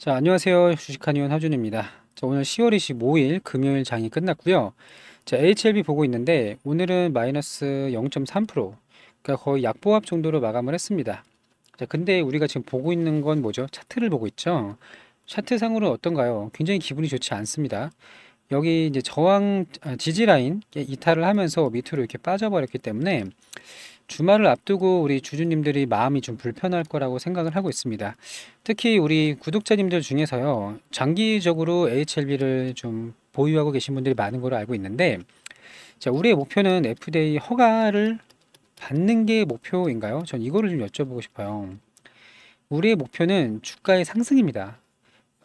자, 안녕하세요. 주식한의원 하준입니다. 자, 오늘 10월 25일 금요일 장이 끝났고요. 자, HLB 보고 있는데 오늘은 마이너스 0.3% 그러니까 거의 약보합 정도로 마감을 했습니다. 자, 근데 우리가 지금 보고 있는 건 뭐죠? 차트를 보고 있죠. 차트상으로 어떤가요? 굉장히 기분이 좋지 않습니다. 여기 이제 저항 아, 지지 라인 이탈을 하면서 밑으로 이렇게 빠져버렸기 때문에 주말을 앞두고 우리 주주님들이 마음이 좀 불편할 거라고 생각을 하고 있습니다. 특히 우리 구독자님들 중에서요, 장기적으로 HLB를 좀 보유하고 계신 분들이 많은 걸로 알고 있는데, 자, 우리의 목표는 FDA 허가를 받는 게 목표인가요? 전 이거를 좀 여쭤보고 싶어요. 우리의 목표는 주가의 상승입니다.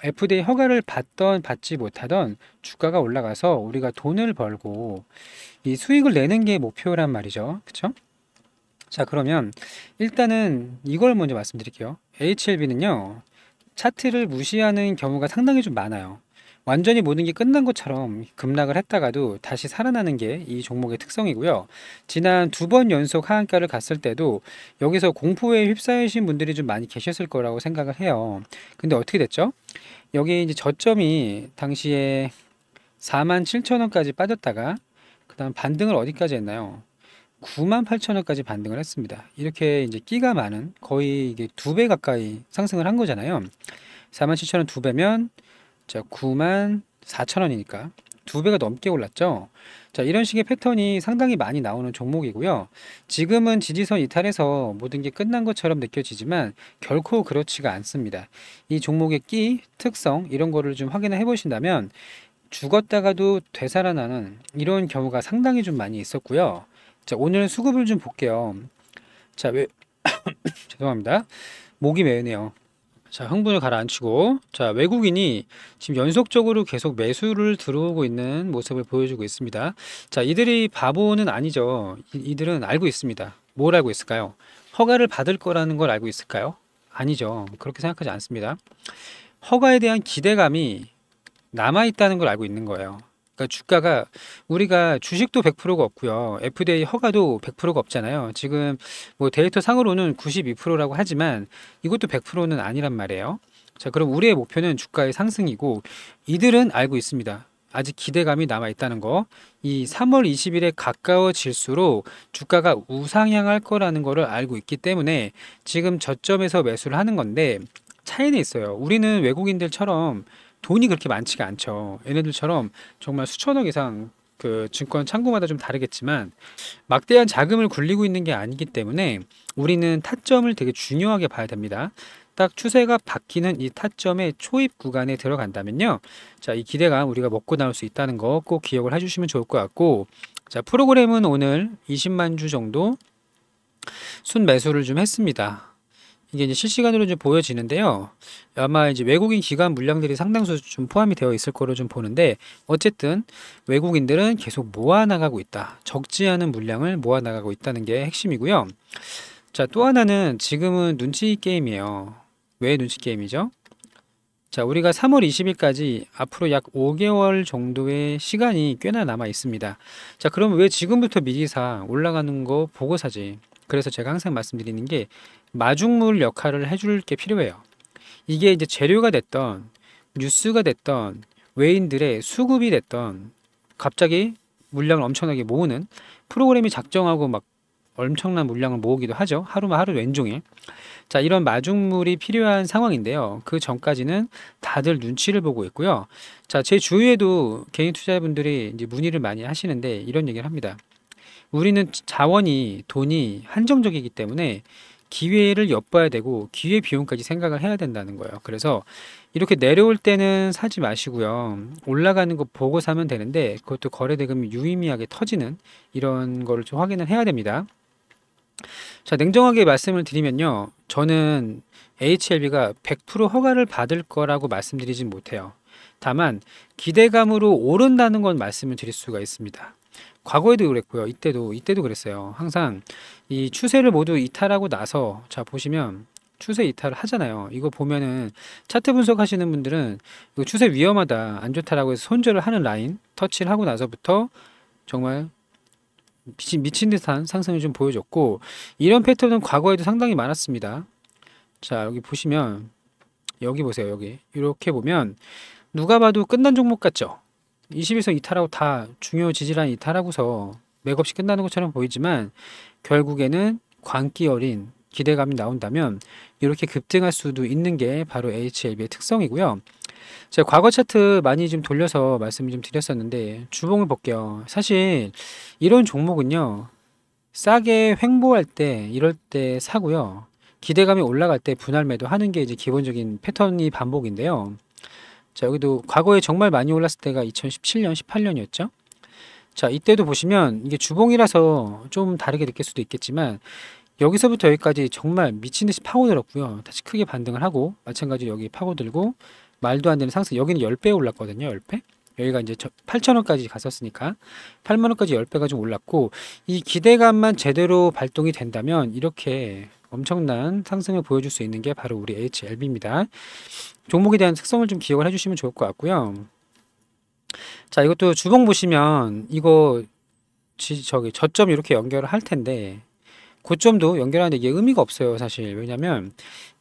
FDA 허가를 받던 받지 못하던 주가가 올라가서 우리가 돈을 벌고 이 수익을 내는 게 목표란 말이죠. 그렇죠? 자, 그러면 일단은 이걸 먼저 말씀드릴게요. HLB는요, 차트를 무시하는 경우가 상당히 좀 많아요. 완전히 모든 게 끝난 것처럼 급락을 했다가도 다시 살아나는 게 이 종목의 특성이고요. 지난 두 번 연속 하한가를 갔을 때도 여기서 공포에 휩싸이신 분들이 좀 많이 계셨을 거라고 생각을 해요. 근데 어떻게 됐죠? 여기 이제 저점이 당시에 4 7 0 0 0 원까지 빠졌다가 그다음 반등을 어디까지 했나요? 9만 8천 원까지 반등을 했습니다. 이렇게 이제 끼가 많은 거의 이게 두 배 가까이 상승을 한 거잖아요. 4만 7천 원두 배면 자 9만 4천 원이니까 두 배가 넘게 올랐죠. 자 이런 식의 패턴이 상당히 많이 나오는 종목이고요. 지금은 지지선 이탈해서 모든 게 끝난 것처럼 느껴지지만 결코 그렇지가 않습니다. 이 종목의 끼 특성 이런 거를 좀 확인을 해보신다면 죽었다가도 되살아나는 이런 경우가 상당히 좀 많이 있었고요. 자, 오늘은 수급을 좀 볼게요. 자, 왜 죄송합니다. 목이 메네요. 자, 흥분을 가라앉히고 자, 외국인이 지금 연속적으로 계속 매수를 들어오고 있는 모습을 보여주고 있습니다. 자, 이들이 바보는 아니죠. 이, 이들은 알고 있습니다. 뭘 알고 있을까요? 허가를 받을 거라는 걸 알고 있을까요? 아니죠. 그렇게 생각하지 않습니다. 허가에 대한 기대감이 남아 있다는 걸 알고 있는 거예요. 그러니까 주가가 우리가 주식도 100%가 없고요. FDA 허가도 100%가 없잖아요. 지금 뭐 데이터 상으로는 92%라고 하지만 이것도 100%는 아니란 말이에요. 자, 그럼 우리의 목표는 주가의 상승이고 이들은 알고 있습니다. 아직 기대감이 남아 있다는 거. 이 3월 20일에 가까워질수록 주가가 우상향할 거라는 거를 알고 있기 때문에 지금 저점에서 매수를 하는 건데 차이는 있어요. 우리는 외국인들처럼 돈이 그렇게 많지가 않죠. 얘네들처럼 정말 수천억 이상 그 증권 창구마다 좀 다르겠지만 막대한 자금을 굴리고 있는 게 아니기 때문에 우리는 타점을 되게 중요하게 봐야 됩니다. 딱 추세가 바뀌는 이 타점의 초입 구간에 들어간다면요. 자, 이 기대감 우리가 먹고 나올 수 있다는 거 꼭 기억을 해주시면 좋을 것 같고 자, 프로그램은 오늘 20만 주 정도 순매수를 좀 했습니다. 이게 이제 실시간으로 좀 보여지는데요. 아마 이제 외국인 기관 물량들이 상당수 좀 포함이 되어 있을 거로 좀 보는데 어쨌든 외국인들은 계속 모아 나가고 있다. 적지 않은 물량을 모아 나가고 있다는 게 핵심이고요. 자, 또 하나는 지금은 눈치 게임이에요. 왜 눈치 게임이죠? 자, 우리가 3월 20일까지 앞으로 약 5개월 정도의 시간이 꽤나 남아 있습니다. 자, 그럼 왜 지금부터 미리 사 올라가는 거 보고 사지? 그래서 제가 항상 말씀드리는 게 마중물 역할을 해줄 게 필요해요. 이게 이제 재료가 됐던 뉴스가 됐던 외인들의 수급이 됐던 갑자기 물량을 엄청나게 모으는 프로그램이 작정하고 막 엄청난 물량을 모으기도 하죠. 하루만 하루 왼종일. 자, 이런 마중물이 필요한 상황인데요. 그 전까지는 다들 눈치를 보고 있고요. 자, 제 주위에도 개인 투자자분들이 이제 문의를 많이 하시는데 이런 얘기를 합니다. 우리는 자원이 돈이 한정적이기 때문에 기회를 엿봐야 되고 기회 비용까지 생각을 해야 된다는 거예요. 그래서 이렇게 내려올 때는 사지 마시고요. 올라가는 거 보고 사면 되는데 그것도 거래 대금이 유의미하게 터지는 이런 거를 좀 확인을 해야 됩니다. 자, 냉정하게 말씀을 드리면요. 저는 HLB가 100% 허가를 받을 거라고 말씀드리진 못해요. 다만 기대감으로 오른다는 건 말씀을 드릴 수가 있습니다. 과거에도 그랬고요. 이때도 이때도 그랬어요. 항상 이 추세를 모두 이탈하고 나서 자 보시면 추세 이탈을 하잖아요. 이거 보면은 차트 분석하시는 분들은 이거 추세 위험하다, 안 좋다라고 해서 손절을 하는 라인 터치를 하고 나서부터 정말 미친, 미친 듯한 상승을 좀 보여줬고 이런 패턴은 과거에도 상당히 많았습니다. 자 여기 보시면 여기 보세요 여기 이렇게 보면 누가 봐도 끝난 종목 같죠 21성 이탈하고 다 중요 지질환 이탈하고서 맥없이 끝나는 것처럼 보이지만 결국에는 광기 어린 기대감이 나온다면 이렇게 급등할 수도 있는 게 바로 HLB의 특성이고요. 제가 과거 차트 많이 좀 돌려서 말씀을 좀 드렸었는데 주봉을 볼게요. 사실 이런 종목은요. 싸게 횡보할 때 이럴 때 사고요. 기대감이 올라갈 때 분할 매도 하는 게 이제 기본적인 패턴이 반복인데요. 자, 여기도 과거에 정말 많이 올랐을 때가 2017년, 18년이었죠. 자, 이때도 보시면 이게 주봉이라서 좀 다르게 느낄 수도 있겠지만 여기서부터 여기까지 정말 미친 듯이 파고들었고요. 다시 크게 반등을 하고 마찬가지로 여기 파고들고 말도 안 되는 상승. 여기는 10배 올랐거든요. 10배. 여기가 이제 8 0 0 0원까지 갔었으니까 8만원까지 10배가 좀 올랐고 이 기대감만 제대로 발동이 된다면 이렇게 엄청난 상승을 보여줄 수 있는 게 바로 우리 HLB입니다. 종목에 대한 특성을 좀 기억을 해주시면 좋을 것 같고요. 자 이것도 주봉 보시면 이거 지, 저기 저점 이렇게 연결을 할 텐데 고점도 연결하는데 이게 의미가 없어요 사실 왜냐면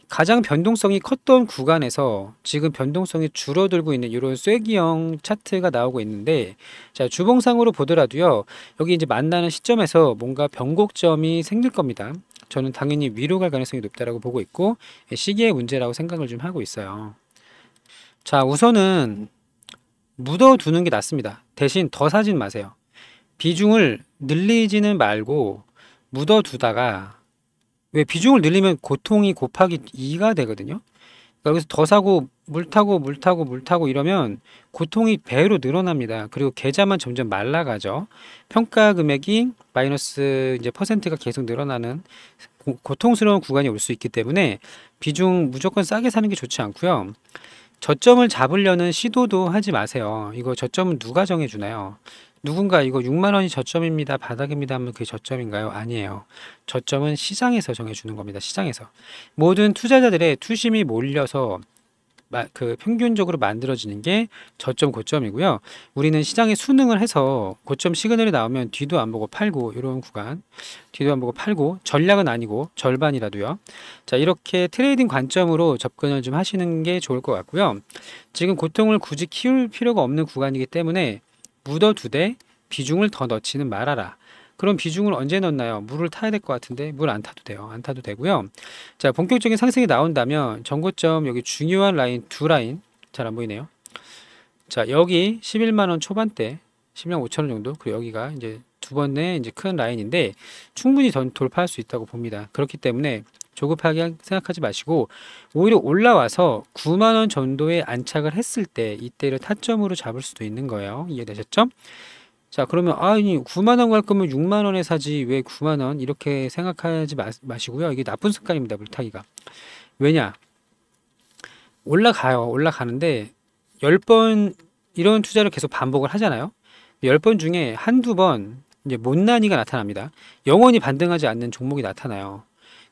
가장 변동성이 컸던 구간에서 지금 변동성이 줄어들고 있는 이런 쐐기형 차트가 나오고 있는데 자 주봉상으로 보더라도요 여기 이제 만나는 시점에서 뭔가 변곡점이 생길 겁니다 저는 당연히 위로 갈 가능성이 높다라고 보고 있고 예, 시기의 문제라고 생각을 좀 하고 있어요. 자, 우선은 묻어두는 게 낫습니다. 대신 더 사진 마세요. 비중을 늘리지는 말고 묻어두다가 왜 비중을 늘리면 고통이 곱하기 2가 되거든요. 그래서더 그러니까 사고 물 타고 물 타고 물 타고 이러면 고통이 배로 늘어납니다. 그리고 계좌만 점점 말라가죠. 평가 금액이 마이너스 이제 퍼센트가 계속 늘어나는 고, 통스러운 구간이 올 수 있기 때문에 비중 무조건 싸게 사는 게 좋지 않고요. 저점을 잡으려는 시도도 하지 마세요. 이거 저점은 누가 정해주나요? 누군가 이거 6만 원이 저점입니다. 바닥입니다. 하면 그게 저점인가요? 아니에요. 저점은 시장에서 정해주는 겁니다. 시장에서. 모든 투자자들의 투심이 몰려서 그 평균적으로 만들어지는 게 저점 고점이고요. 우리는 시장에 수능을 해서 고점 시그널이 나오면 뒤도 안 보고 팔고 이런 구간 뒤도 안 보고 팔고 전략은 아니고 절반이라도요. 자 이렇게 트레이딩 관점으로 접근을 좀 하시는 게 좋을 것 같고요. 지금 고통을 굳이 키울 필요가 없는 구간이기 때문에 묻어두되 비중을 더 넣지는 말아라. 그럼 비중을 언제 넣나요? 물을 타야 될 것 같은데 물 안 타도 돼요. 안 타도 되고요. 자, 본격적인 상승이 나온다면 전고점 여기 중요한 라인 두 라인 잘 안 보이네요. 자, 여기 11만 원 초반대 10만 5천 원 정도 그리고 여기가 이제 두 번의 이제 큰 라인인데 충분히 전 돌파할 수 있다고 봅니다. 그렇기 때문에 조급하게 생각하지 마시고 오히려 올라와서 9만 원 정도에 안착을 했을 때 이때를 타점으로 잡을 수도 있는 거예요. 이해되셨죠? 자, 그러면 아, 아니 9만 원갈 거면 6만 원에 사지 왜 9만 원 이렇게 생각하지 마, 마시고요. 이게 나쁜 습관입니다. 물타기가. 왜냐? 올라가요. 올라가는데 10번 이런 투자를 계속 반복을 하잖아요. 10번 중에 한두 번 이제 못난이가 나타납니다. 영원히 반등하지 않는 종목이 나타나요.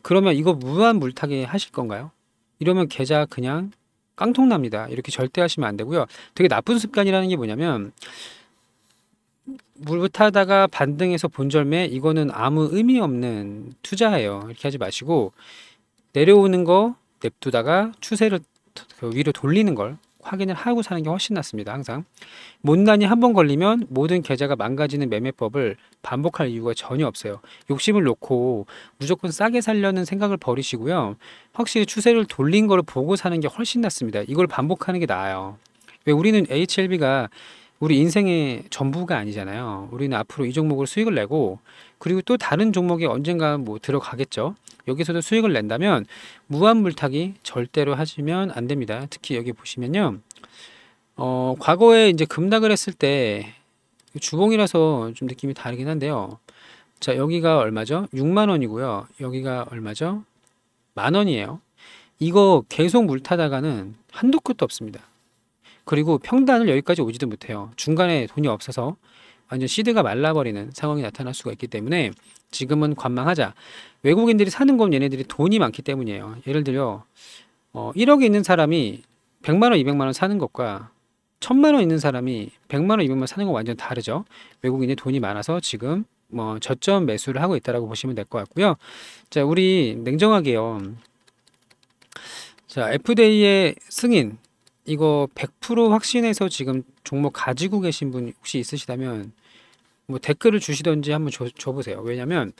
그러면 이거 무한 물타기 하실 건가요? 이러면 계좌 그냥 깡통납니다. 이렇게 절대 하시면 안 되고요. 되게 나쁜 습관이라는 게 뭐냐면 물타다가 반등해서 본절매 이거는 아무 의미 없는 투자예요. 이렇게 하지 마시고 내려오는 거 냅두다가 추세를 위로 돌리는 걸 확인을 하고 사는 게 훨씬 낫습니다. 항상 못난이 한 번 걸리면 모든 계좌가 망가지는 매매법을 반복할 이유가 전혀 없어요. 욕심을 놓고 무조건 싸게 살려는 생각을 버리시고요. 확실히 추세를 돌린 걸 보고 사는 게 훨씬 낫습니다. 이걸 반복하는 게 나아요. 왜 우리는 HLB가 우리 인생의 전부가 아니잖아요. 우리는 앞으로 이 종목으로 수익을 내고 그리고 또 다른 종목에 언젠가 뭐 들어가겠죠. 여기서도 수익을 낸다면 무한 물타기 절대로 하시면 안 됩니다. 특히 여기 보시면요. 어, 과거에 이제 급락을 했을 때 주봉이라서 좀 느낌이 다르긴 한데요. 자, 여기가 얼마죠? 6만 원이고요. 여기가 얼마죠? 만 원이에요. 이거 계속 물타다가는 한도 끝도 없습니다. 그리고 평단을 여기까지 오지도 못해요. 중간에 돈이 없어서 완전 시드가 말라버리는 상황이 나타날 수가 있기 때문에 지금은 관망하자. 외국인들이 사는 건 얘네들이 돈이 많기 때문이에요. 예를 들어 어, 1억이 있는 사람이 100만 원, 200만 원 사는 것과 1000만 원 있는 사람이 100만 원, 200만 원 사는 건 완전 다르죠. 외국인이 돈이 많아서 지금 뭐 저점 매수를 하고 있다라고 보시면 될 것 같고요. 자, 우리 냉정하게요. 자, FDA의 승인 이거 100% 확신해서 지금 종목 가지고 계신 분 혹시 있으시다면 뭐 댓글을 주시던지 한번 줘, 줘보세요. 왜냐면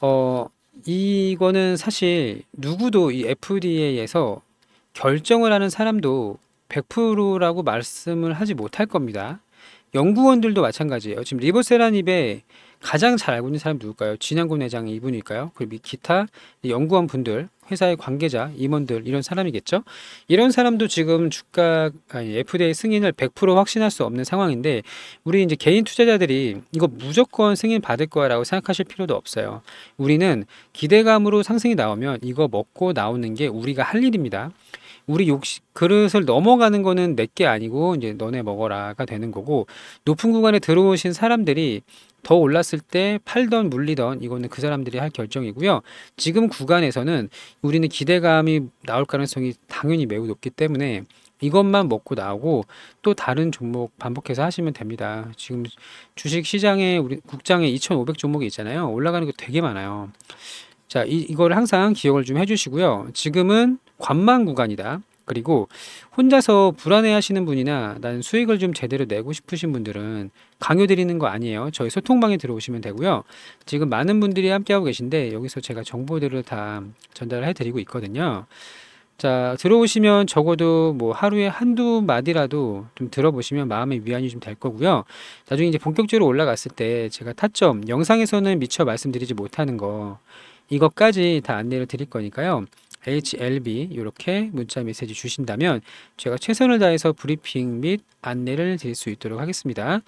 어 이거는 사실 누구도 이 FDA에서 결정을 하는 사람도 100%라고 말씀을 하지 못할 겁니다. 연구원들도 마찬가지예요. 지금 리보세라닙의 가장 잘 알고 있는 사람 누굴까요? 진양군 회장 이분일까요? 그리고 기타 연구원 분들, 회사의 관계자, 임원들 이런 사람이겠죠. 이런 사람도 지금 주가 아니, FDA 승인을 100% 확신할 수 없는 상황인데 우리 이제 개인 투자자들이 이거 무조건 승인 받을 거야라고 생각하실 필요도 없어요. 우리는 기대감으로 상승이 나오면 이거 먹고 나오는 게 우리가 할 일입니다. 우리 욕심 그릇을 넘어가는 거는 내 게 아니고 이제 너네 먹어라가 되는 거고 높은 구간에 들어오신 사람들이 더 올랐을 때 팔던 물리던 이거는 그 사람들이 할 결정이고요. 지금 구간에서는 우리는 기대감이 나올 가능성이 당연히 매우 높기 때문에 이것만 먹고 나오고 또 다른 종목 반복해서 하시면 됩니다. 지금 주식 시장에 우리 국장에 2,500 종목이 있잖아요. 올라가는 게 되게 많아요. 자, 이, 이걸 항상 기억을 좀 해주시고요. 지금은 관망 구간이다. 그리고 혼자서 불안해하시는 분이나 난 수익을 좀 제대로 내고 싶으신 분들은 강요드리는 거 아니에요. 저희 소통방에 들어오시면 되고요. 지금 많은 분들이 함께하고 계신데 여기서 제가 정보들을 다 전달을 해드리고 있거든요. 자 들어오시면 적어도 뭐 하루에 한두 마디라도 좀 들어보시면 마음의 위안이 좀 될 거고요 나중에 이제 본격적으로 올라갔을 때 제가 타점 영상에서는 미처 말씀드리지 못하는 거 이것까지 다 안내를 드릴 거니까요 HLB 이렇게 문자 메시지 주신다면 제가 최선을 다해서 브리핑 및 안내를 드릴 수 있도록 하겠습니다.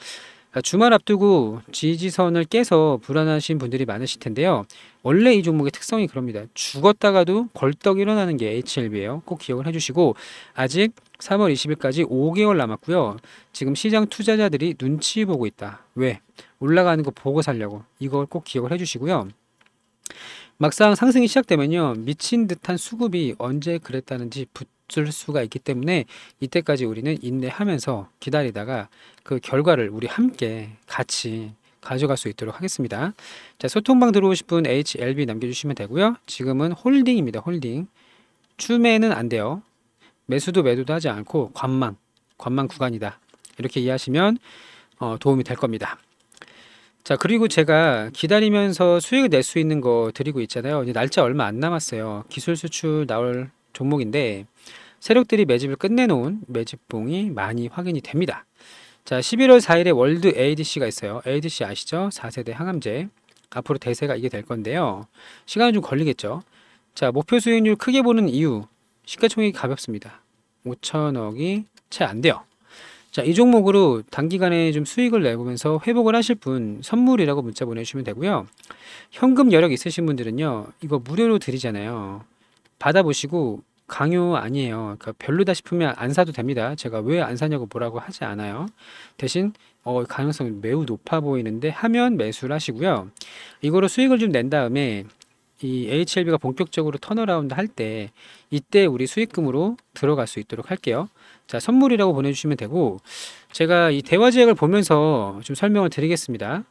주말 앞두고 지지선을 깨서 불안하신 분들이 많으실 텐데요. 원래 이 종목의 특성이 그럽니다. 죽었다가도 걸떡 일어나는 게 HLB예요. 꼭 기억을 해주시고 아직 3월 20일까지 5개월 남았고요. 지금 시장 투자자들이 눈치 보고 있다. 왜? 올라가는 거 보고 살려고. 이걸 꼭 기억을 해주시고요. 막상 상승이 시작되면요 미친 듯한 수급이 언제 그랬다는지 붙을 수가 있기 때문에 이때까지 우리는 인내하면서 기다리다가 그 결과를 우리 함께 같이 가져갈 수 있도록 하겠습니다. 자 소통방 들어오실 분 HLB 남겨주시면 되고요. 지금은 홀딩입니다. 홀딩 추매는 안 돼요. 매수도 매도도 하지 않고 관망 관망 구간이다 이렇게 이해하시면 어, 도움이 될 겁니다. 자 그리고 제가 기다리면서 수익을 낼 수 있는 거 드리고 있잖아요. 이제 날짜 얼마 안 남았어요. 기술 수출 나올 종목인데 세력들이 매집을 끝내놓은 매집봉이 많이 확인이 됩니다. 자 11월 4일에 월드 ADC가 있어요. ADC 아시죠? 4세대 항암제 앞으로 대세가 이게 될 건데요. 시간이좀 걸리겠죠. 자 목표 수익률 크게 보는 이유 시가총액이 가볍습니다. 5천억이 채 안 돼요. 자, 이 종목으로 단기간에 좀 수익을 내보면서 회복을 하실 분 선물이라고 문자 보내주시면 되고요. 현금 여력 있으신 분들은요, 이거 무료로 드리잖아요. 받아보시고 강요 아니에요. 그러니까 별로다 싶으면 안 사도 됩니다. 제가 왜 안 사냐고 뭐라고 하지 않아요. 대신 어, 가능성이 매우 높아 보이는데 하면 매수를 하시고요. 이거로 수익을 좀 낸 다음에 이 HLB가 본격적으로 턴어라운드 할 때 이때 우리 수익금으로 들어갈 수 있도록 할게요. 자, 선물이라고 보내주시면 되고 제가 이대화지역을 보면서 좀 설명을 드리겠습니다.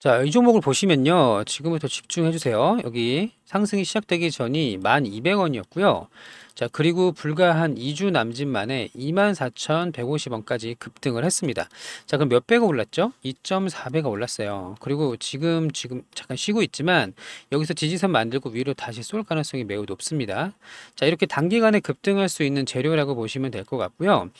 자, 이 종목을 보시면요. 지금부터 집중해 주세요. 여기 상승이 시작되기 전이 12,200원이었고요. 자, 그리고 불과 한 2주 남짓 만에 24,150원까지 급등을 했습니다. 자, 그럼 몇 배가 올랐죠? 2.4배가 올랐어요. 그리고 지금 지금 잠깐 쉬고 있지만 여기서 지지선 만들고 위로 다시 쏠 가능성이 매우 높습니다. 자, 이렇게 단기간에 급등할 수 있는 재료라고 보시면 될 것 같고요.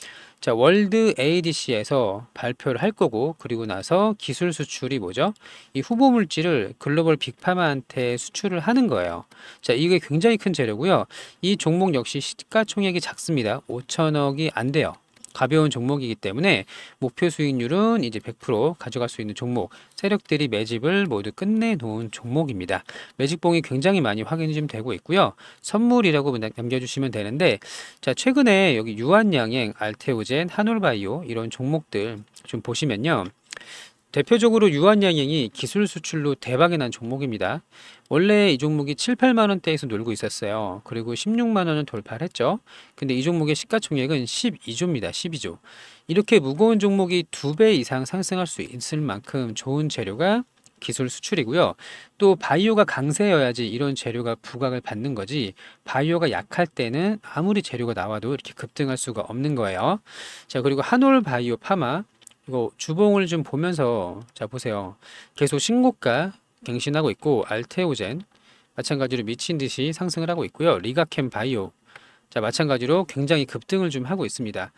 자, 월드 ADC에서 발표를 할 거고 그리고 나서 기술 수출이 뭐죠? 이 후보 물질을 글로벌 빅파마한테 수출을 하는 거예요. 거예요. 자, 이게 굉장히 큰 재료고요. 이 종목 역시 시가총액이 작습니다. 5천억이 안 돼요. 가벼운 종목이기 때문에 목표 수익률은 이제 100% 가져갈 수 있는 종목, 세력들이 매집을 모두 끝내놓은 종목입니다. 매직봉이 굉장히 많이 확인이 좀 되고 있고요. 선물이라고 남겨주시면 되는데, 자, 최근에 여기 유한양행, 알테오젠, 한올바이오 이런 종목들 좀 보시면요. 대표적으로 유한양행이 기술 수출로 대박이 난 종목입니다. 원래 이 종목이 7, 8만 원대에서 놀고 있었어요. 그리고 16만 원은 돌파를 했죠. 근데 이 종목의 시가총액은 12조입니다. 12조. 이렇게 무거운 종목이 두 배 이상 상승할 수 있을 만큼 좋은 재료가 기술 수출이고요. 또 바이오가 강세여야지 이런 재료가 부각을 받는 거지 바이오가 약할 때는 아무리 재료가 나와도 이렇게 급등할 수가 없는 거예요. 자 그리고 한올 바이오 파마 이거 주봉을 좀 보면서 자 보세요. 계속 신고가 갱신하고 있고 알테오젠 마찬가지로 미친 듯이 상승을 하고 있고요. 리가캠 바이오 자 마찬가지로 굉장히 급등을 좀 하고 있습니다.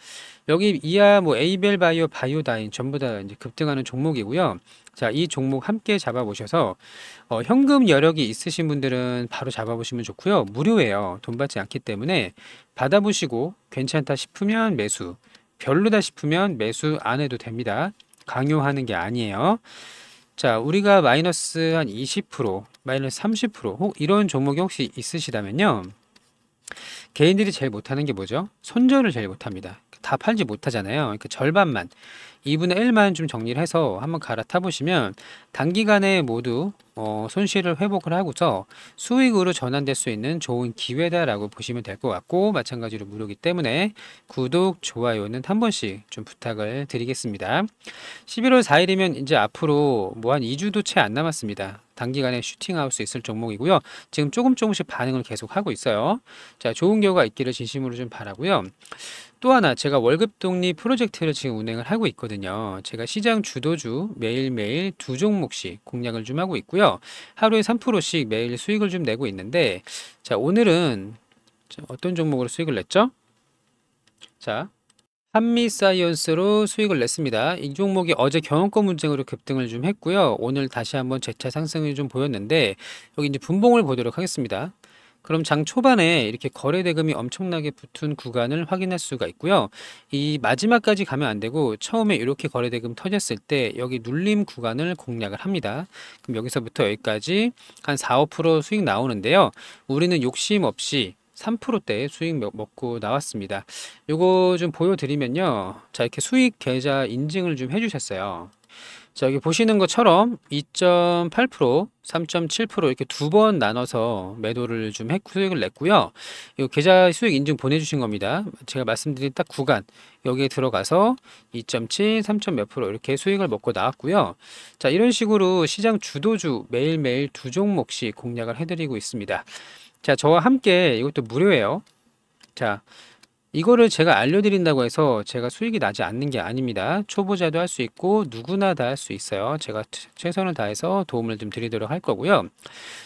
여기 이하 뭐 에이벨 바이오, 바이오다인 전부 다 이제 급등하는 종목이고요. 자 이 종목 함께 잡아보셔서 어, 현금 여력이 있으신 분들은 바로 잡아보시면 좋고요. 무료예요. 돈 받지 않기 때문에 받아보시고 괜찮다 싶으면 매수. 별로다 싶으면 매수 안 해도 됩니다. 강요하는 게 아니에요. 자, 우리가 마이너스 한 20%, 마이너스 30%혹 이런 종목이 혹시 있으시다면요. 개인들이 제일 못하는 게 뭐죠? 손절을 제일 못합니다. 다 팔지 못하잖아요. 그 절반만. 2분의 1만 좀 정리를 해서 한번 갈아타 보시면 단기간에 모두 어, 손실을 회복을 하고서 수익으로 전환될 수 있는 좋은 기회다라고 보시면 될 것 같고 마찬가지로 무료기 때문에 구독, 좋아요는 한 번씩 좀 부탁을 드리겠습니다. 11월 4일이면 이제 앞으로 뭐 한 2주도 채 안 남았습니다. 단기간에 슈팅할 수 있을 종목이고요. 지금 조금 조금씩 반응을 계속 하고 있어요. 자, 좋은 결과 있기를 진심으로 좀 바라고요. 또 하나 제가 월급 독립 프로젝트를 지금 운행을 하고 있거든요. 있거든요. 제가 시장 주도주 매일매일 두 종목씩 공략을 좀 하고 있고요. 하루에 3%씩 매일 수익을 좀 내고 있는데 자, 오늘은 어떤 종목으로 수익을 냈죠? 자, 한미사이언스로 수익을 냈습니다. 이 종목이 어제 경영권 문제으로 급등을 좀 했고요. 오늘 다시 한번 재차 상승을좀 보였는데 여기 이제 분봉을 보도록 하겠습니다. 그럼 장 초반에 이렇게 거래 대금이 엄청나게 붙은 구간을 확인할 수가 있고요. 이 마지막까지 가면 안 되고 처음에 이렇게 거래 대금 터졌을 때 여기 눌림 구간을 공략을 합니다. 그럼 여기서부터 여기까지 한 4, 5% 수익 나오는데요. 우리는 욕심 없이 3%대 수익 먹고 나왔습니다. 요거 좀 보여드리면요. 자, 이렇게 수익 계좌 인증을 좀 해주셨어요. 자, 여기 보시는 것처럼 2.8%, 3.7% 이렇게 두 번 나눠서 매도를 좀 했, 수익을 냈고요. 이 계좌 수익 인증 보내주신 겁니다. 제가 말씀드린 딱 구간 여기에 들어가서 2.7, 3. 몇 프로 이렇게 수익을 먹고 나왔고요. 자, 이런 식으로 시장 주도주 매일매일 두 종목씩 공략을 해드리고 있습니다. 자, 저와 함께 이것도 무료예요. 자, 이거를 제가 알려드린다고 해서 제가 수익이 나지 않는 게 아닙니다. 초보자도 할 수 있고 누구나 다 할 수 있어요. 제가 최선을 다해서 도움을 좀 드리도록 할 거고요.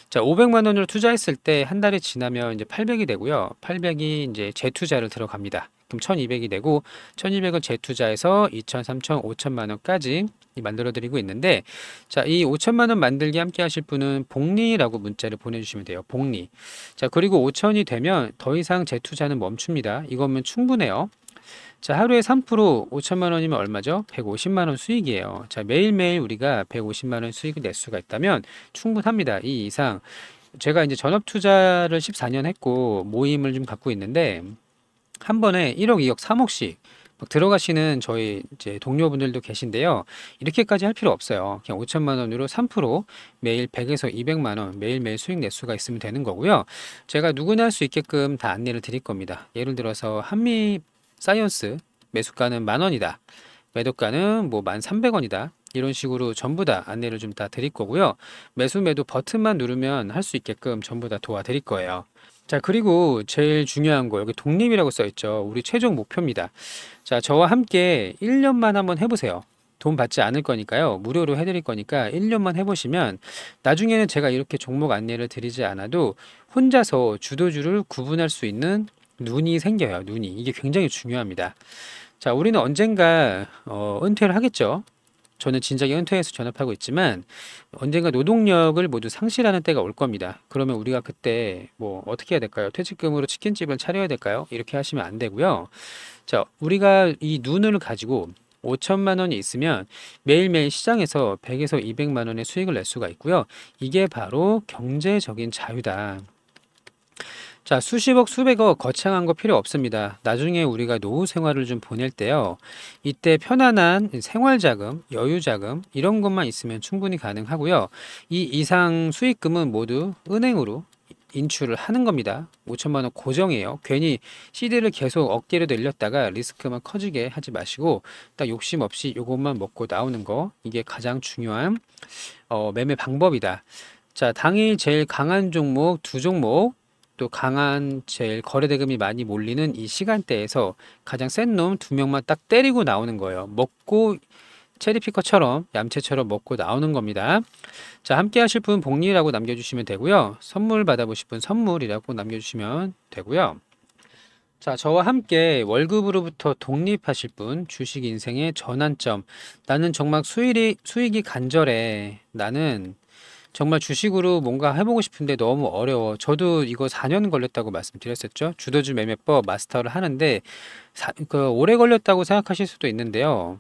자, 500만 원으로 투자했을 때 한 달이 지나면 이제 800이 되고요. 800이 이제 재투자를 들어갑니다. 그럼 1200이 되고 1200은 재투자해서 2000, 3000, 5000만 원까지 만들어드리고 있는데 자, 이 5천만 원 만들기 함께 하실 분은 복리라고 문자를 보내주시면 돼요. 복리. 자, 그리고 5천이 되면 더 이상 재투자는 멈춥니다. 이거면 충분해요. 자, 하루에 3% 5천만 원이면 얼마죠? 150만 원 수익이에요. 자, 매일매일 우리가 150만 원 수익을 낼 수가 있다면 충분합니다. 이 이상 제가 이제 전업 투자를 14년 했고 모임을 좀 갖고 있는데 한 번에 1억, 2억, 3억씩 막 뭐 들어가시는 저희 이제 동료분들도 계신데요. 이렇게까지 할 필요 없어요. 그냥 5천만 원으로 3% 매일 100에서 200만 원 매일매일 수익 낼수가 있으면 되는 거고요. 제가 누구나 할 수 있게끔 다 안내를 드릴 겁니다. 예를 들어서 한미 사이언스 매수가는 만 원이다. 매도가는 뭐만 300원이다. 이런 식으로 전부 다 안내를 좀 다 드릴 거고요. 매수 매도 버튼만 누르면 할 수 있게끔 전부 다 도와드릴 거예요. 자, 그리고 제일 중요한 거, 여기 독립이라고 써있죠. 우리 최종 목표입니다. 자, 저와 함께 1년만 한번 해보세요. 돈 받지 않을 거니까요. 무료로 해드릴 거니까 1년만 해보시면 나중에는 제가 이렇게 종목 안내를 드리지 않아도 혼자서 주도주를 구분할 수 있는 눈이 생겨요. 눈이. 이게 굉장히 중요합니다. 자, 우리는 언젠가 어, 은퇴를 하겠죠. 저는 진작에 은퇴해서 전업하고 있지만 언젠가 노동력을 모두 상실하는 때가 올 겁니다. 그러면 우리가 그때 뭐 어떻게 해야 될까요? 퇴직금으로 치킨집을 차려야 될까요? 이렇게 하시면 안 되고요. 자, 우리가 이 눈을 가지고 5천만 원이 있으면 매일매일 시장에서 100에서 200만 원의 수익을 낼 수가 있고요. 이게 바로 경제적인 자유다. 자, 수십억, 수백억 거창한 거 필요 없습니다. 나중에 우리가 노후 생활을 좀 보낼 때요. 이때 편안한 생활 자금, 여유 자금 이런 것만 있으면 충분히 가능하고요. 이 이상 수익금은 모두 은행으로 인출을 하는 겁니다. 5천만 원 고정이에요. 괜히 CD를 계속 어깨로 늘렸다가 리스크만 커지게 하지 마시고 딱 욕심 없이 이것만 먹고 나오는 거 이게 가장 중요한 어, 매매 방법이다. 자, 당일 제일 강한 종목 두 종목 또 강한 제일 거래 대금이 많이 몰리는 이 시간대에서 가장 센 놈 두 명만 딱 때리고 나오는 거예요. 먹고 체리피커처럼 얌체처럼 먹고 나오는 겁니다. 자, 함께 하실 분 복리라고 남겨주시면 되고요. 선물 받아보실 분 선물이라고 남겨주시면 되고요. 자, 저와 함께 월급으로부터 독립하실 분, 주식 인생의 전환점. 나는 정말 수익이, 수익이 간절해. 나는 정말 주식으로 뭔가 해보고 싶은데 너무 어려워. 저도 이거 4년 걸렸다고 말씀드렸었죠. 주도주 매매법 마스터를 하는데 사, 그 오래 걸렸다고 생각하실 수도 있는데요.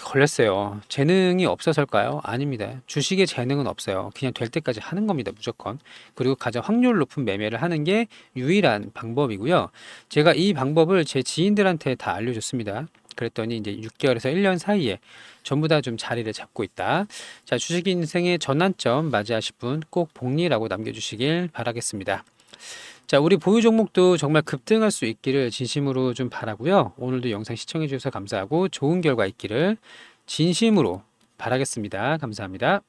걸렸어요. 재능이 없어서일까요? 아닙니다. 주식의 재능은 없어요. 그냥 될 때까지 하는 겁니다. 무조건. 그리고 가장 확률 높은 매매를 하는 게 유일한 방법이고요. 제가 이 방법을 제 지인들한테 다 알려줬습니다. 그랬더니 이제 6개월에서 1년 사이에 전부 다 좀 자리를 잡고 있다. 자, 주식 인생의 전환점 맞이하실 분 꼭 복리라고 남겨주시길 바라겠습니다. 자, 우리 보유 종목도 정말 급등할 수 있기를 진심으로 좀 바라고요. 오늘도 영상 시청해 주셔서 감사하고 좋은 결과 있기를 진심으로 바라겠습니다. 감사합니다.